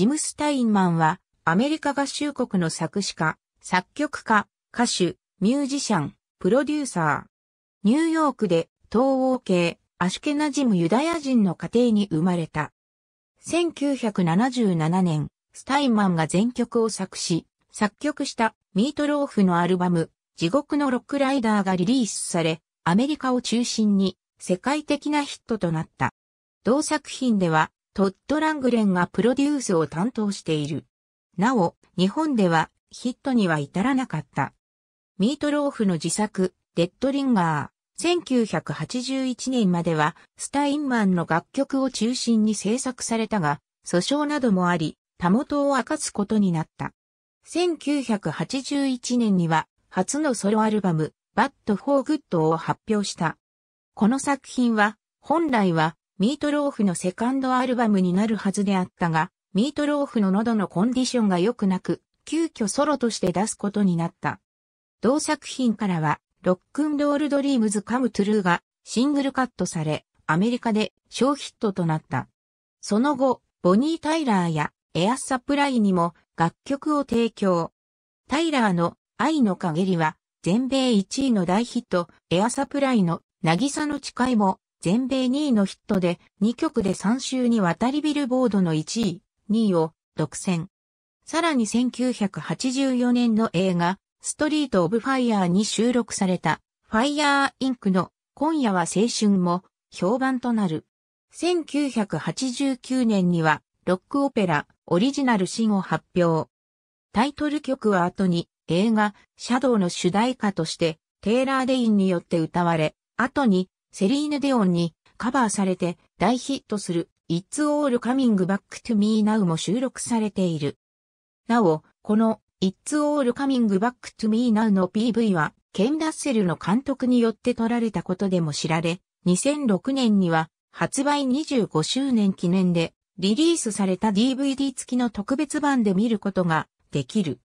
ジム・スタインマンは、アメリカ合衆国の作詞家、作曲家、歌手、ミュージシャン、プロデューサー。ニューヨークで、東欧系、アシュケナジムユダヤ人の家庭に生まれた。1977年、スタインマンが全曲を作詞、作曲したミートローフのアルバム、地獄のロックライダーがリリースされ、アメリカを中心に世界的なヒットとなった。同作品ではトッド・ラングレンがプロデュースを担当している。なお、日本ではヒットには至らなかった。ミートローフの自作、デッドリンガー。1981年までは、スタインマンの楽曲を中心に制作されたが、訴訟などもあり、たもとを明かすことになった。1981年には、初のソロアルバム、バッド・フォー・グッドを発表した。この作品は、本来は、ミートローフのセカンドアルバムになるはずであったが、ミートローフの喉のコンディションが良くなく、急遽ソロとして出すことになった。同作品からは、ロックンロールドリームズカムトゥルーがシングルカットされ、アメリカで小ヒットとなった。その後、ボニー・タイラーやエアサプライにも楽曲を提供。タイラーの愛の陰りは全米1位の大ヒットエアサプライの渚の誓いも全米2位のヒットで2曲で3週にわたりビルボードの1位、2位を独占。さらに1984年の映画、ストリート・オブ・ファイヤーに収録された、ファイヤー・インクの今夜は青春も評判となる。1989年には、ロックオペラ、オリジナルシンを発表。タイトル曲は後に、映画、シャドウの主題歌として、テイラー・デインによって歌われ、後に、セリーヌ・デオンにカバーされて大ヒットする It's All Coming Back to Me Now も収録されている。なお、この It's All Coming Back to Me Now の PV はケン・ラッセルの監督によって撮られたことでも知られ、2006年には発売25周年記念でリリースされた DVD 付きの特別版で見ることができる。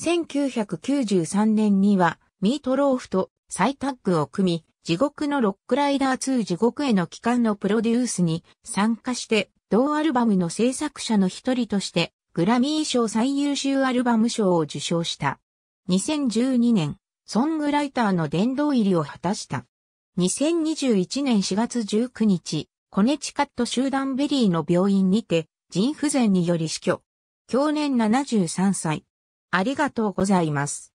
1993年にはミートローフと再タッグを組み、地獄のロックライダー2地獄への帰還のプロデュースに参加して同アルバムの制作者の一人としてグラミー賞最優秀アルバム賞を受賞した。2012年、ソングライターの殿堂入りを果たした。2021年4月19日、コネチカット集団ベリーの病院にて、腎不全により死去。去年73歳。ありがとうございます。